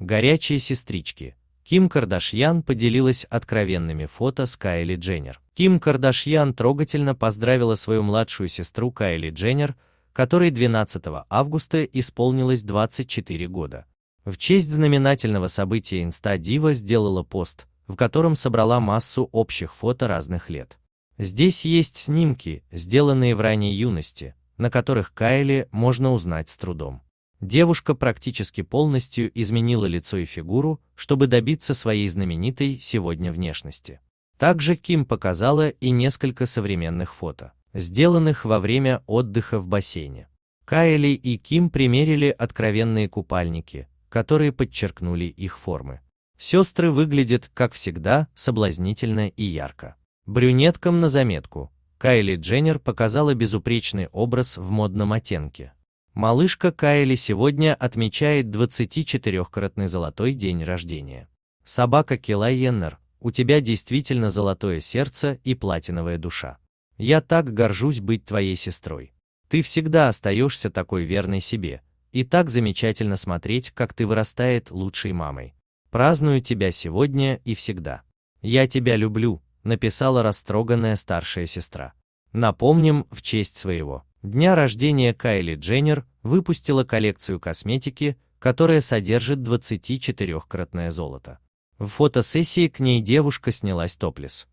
Горячие сестрички. Ким Кардашьян поделилась откровенными фото с Кайли Дженнер. Ким Кардашьян трогательно поздравила свою младшую сестру Кайли Дженнер, которой 12 августа исполнилось 24 года. В честь знаменательного события инста-дива сделала пост, в котором собрала массу общих фото разных лет. Здесь есть снимки, сделанные в ранней юности, на которых Кайли можно узнать с трудом. Девушка практически полностью изменила лицо и фигуру, чтобы добиться своей знаменитой сегодня внешности. Также Ким показала и несколько современных фото, сделанных во время отдыха в бассейне. Кайли и Ким примерили откровенные купальники, которые подчеркнули их формы. Сестры выглядят, как всегда, соблазнительно и ярко. Брюнеткам на заметку, Кайли Дженнер показала безупречный образ в модном оттенке, Малышка Кайли сегодня отмечает 24-кратный золотой день рождения. Собака Кила Йеннер, у тебя действительно золотое сердце и платиновая душа. Я так горжусь быть твоей сестрой. Ты всегда остаешься такой верной себе, и так замечательно смотреть, как ты вырастает лучшей мамой. Праздную тебя сегодня и всегда. Я тебя люблю, написала растроганная старшая сестра. Напомним в честь своего дня рождения Кайли Дженнер выпустила коллекцию косметики, которая содержит 24-кратное золото. В фотосессии к ней девушка снялась топлес.